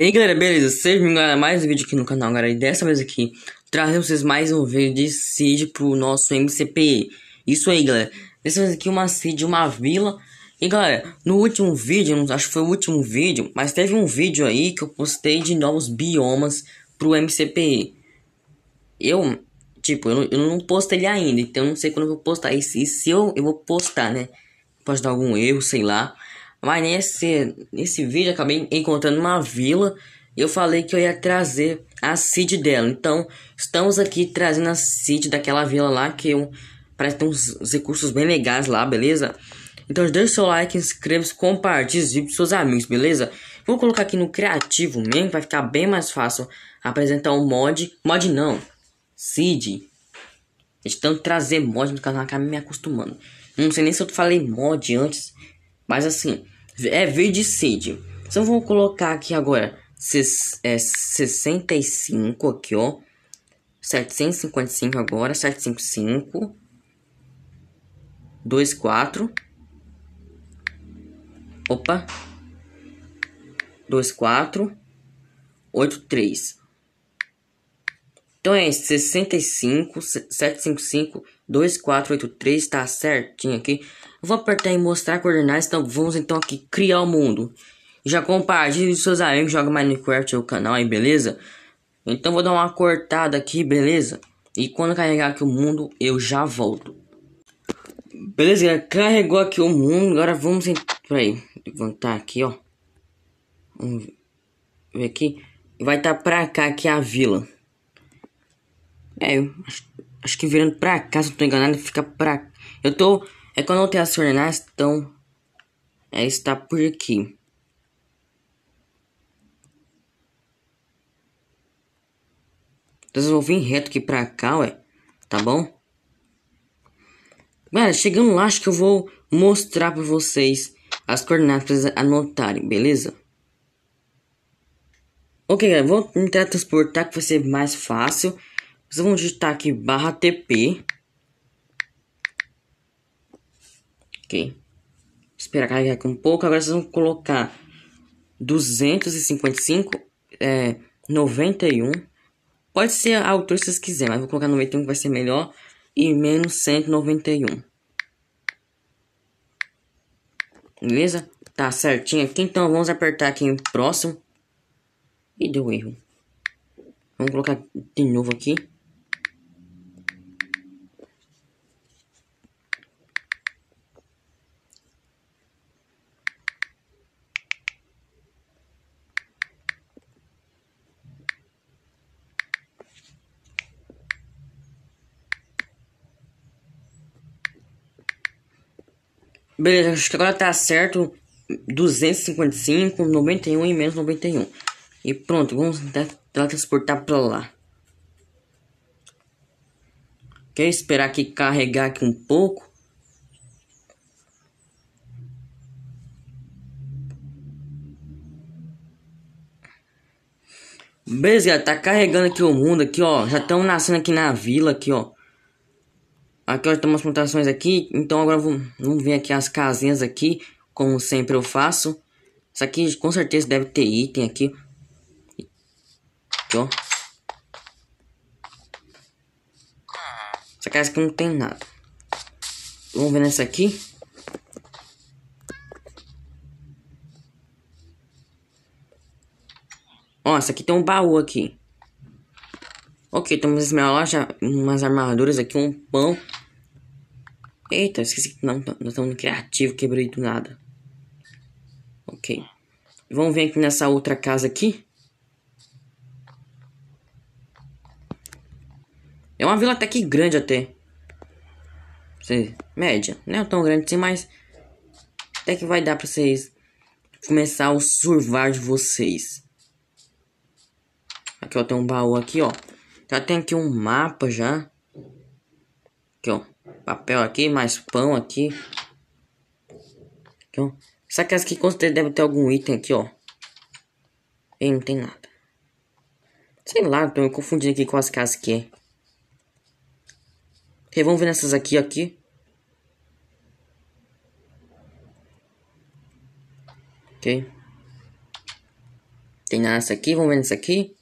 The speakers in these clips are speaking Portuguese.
E aí galera, beleza? Sejam bem-vindos mais um vídeo aqui no canal, galera. E dessa vez aqui, trazendo vocês mais um vídeo de seed pro nosso MCP. Isso aí, galera. Dessa vez aqui uma seed, uma vila. E galera, no último vídeo, acho que foi o último vídeo, mas teve um vídeo aí que eu postei de novos biomas pro MCP. Eu, tipo, eu não, eu não postei ele ainda, então eu não sei quando eu vou postar. E se eu, eu vou postar, né? Pode dar algum erro, sei lá. Mas nesse, nesse vídeo acabei encontrando uma vila e eu falei que eu ia trazer a Cid dela. Então, estamos aqui trazendo a Cid daquela vila lá que eu, parece que tem uns recursos bem legais lá, beleza? Então deixe seu like, inscreva-se, compartilhe e com seus amigos, beleza? Vou colocar aqui no criativo mesmo, vai ficar bem mais fácil apresentar um mod. Mod não, seed. Tentando trazer mod no canal, acaba me acostumando. Não sei nem se eu falei mod antes. Mas assim, é verde verdicídio. Então vou colocar aqui agora é, 65 aqui, ó. 755 agora, 755. 24. Opa. 24. 83. Então é 65, 755 2483 tá certinho aqui. Vou apertar em mostrar coordenadas. Então vamos então aqui criar o mundo. Já compartilhe com seus amigos, joga Minecraft no canal aí, beleza? Então vou dar uma cortada aqui, beleza? E quando carregar aqui o mundo, eu já volto. Beleza, galera? carregou aqui o mundo. Agora vamos em... aí levantar aqui, ó. Vamos ver aqui. Vai estar tá pra cá aqui é a vila. É, eu acho Acho que virando pra cá, se eu tô enganado, fica pra. Eu tô. É quando eu tenho as coordenadas, então. É, está por aqui. Então eu vou vir reto aqui pra cá, ué. Tá bom? Galera, chegando lá, acho que eu vou mostrar pra vocês as coordenadas pra vocês anotarem, beleza? Ok, galera, vou me transportar que vai ser mais fácil. Vocês vão digitar aqui barra TP. Ok. Esperar carregar aqui um pouco. Agora vocês vão colocar 255, é, 91. Pode ser a altura que vocês quiserem, mas vou colocar 91 que vai ser melhor. E menos 191. Beleza? Tá certinho aqui. Então vamos apertar aqui em próximo. E deu erro. Vamos colocar de novo aqui. Beleza, acho que agora tá certo 255, 91 e menos 91. E pronto, vamos transportar pra lá. Quer esperar aqui carregar aqui um pouco? Beleza, tá carregando aqui o mundo aqui, ó. Já estamos nascendo aqui na vila aqui, ó. Aqui nós temos mutações aqui, então agora vamos, vamos ver aqui as casinhas aqui, como sempre eu faço. Isso aqui com certeza deve ter item aqui. Aqui, ó. Essa casa aqui não tem nada. Vamos ver nessa aqui. Ó, essa aqui tem um baú aqui. Ok, temos loja umas armaduras aqui, um pão. Eita, esqueci que não, tá, nós estamos tá no criativo, quebrei do nada. Ok. Vamos ver aqui nessa outra casa aqui. É uma vila até que grande até. Sei, média. Né? Não é tão grande assim, mas... Até que vai dar pra vocês... Começar o survar de vocês. Aqui, ó. Tem um baú aqui, ó. Já tem aqui um mapa já. Aqui, ó papel aqui, mais pão aqui. Então, essa casa aqui com certeza deve ter algum item aqui, ó. E não tem nada. Sei lá, tô me confundindo aqui com as casas que é. E vamos ver nessas aqui, aqui. Ok. Tem nada nessa aqui, vamos ver nessa aqui.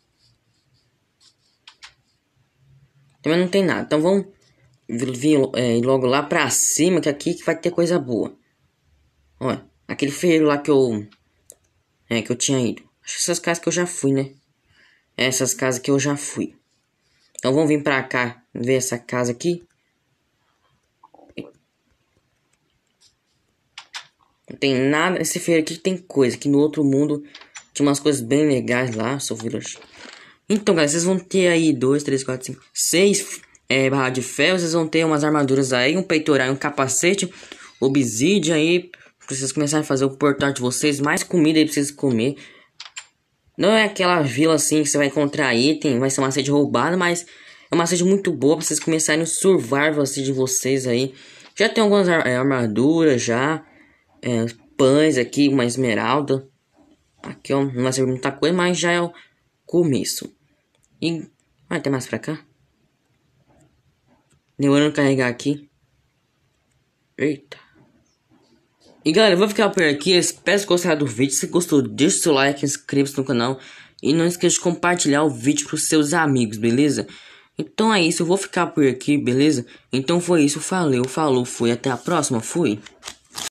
Também não tem nada, então vamos vir é, logo lá pra cima, que aqui que vai ter coisa boa. Olha, aquele feiro lá que eu. É, que eu tinha ido. Acho que essas casas que eu já fui, né? É, essas casas que eu já fui. Então vamos vir pra cá ver essa casa aqui. Não tem nada nesse feiro aqui, tem coisa. Que no outro mundo tinha umas coisas bem legais lá, seu village. Então, galera, vocês vão ter aí 2, 3, 4, 5, 6 é, barra de ferro, vocês vão ter umas armaduras aí, um peitoral, um capacete, obsidian aí, pra vocês começarem a fazer o portal de vocês, mais comida aí pra vocês comer. Não é aquela vila assim que você vai encontrar item, vai ser uma sede roubada, mas é uma sede muito boa pra vocês começarem o survival assim, de vocês aí. Já tem algumas é, armaduras já, é, pães aqui, uma esmeralda. Aqui ó, não vai ser muita coisa, mas já é o começo. E vai ter mais pra cá? Demorando carregar aqui. Eita. E galera, eu vou ficar por aqui. espero que gostaram do vídeo. Se gostou, deixa o seu like, inscreva-se no canal. E não esqueça de compartilhar o vídeo com os seus amigos, beleza? Então é isso, eu vou ficar por aqui, beleza? Então foi isso, valeu, falou, fui. Até a próxima, fui.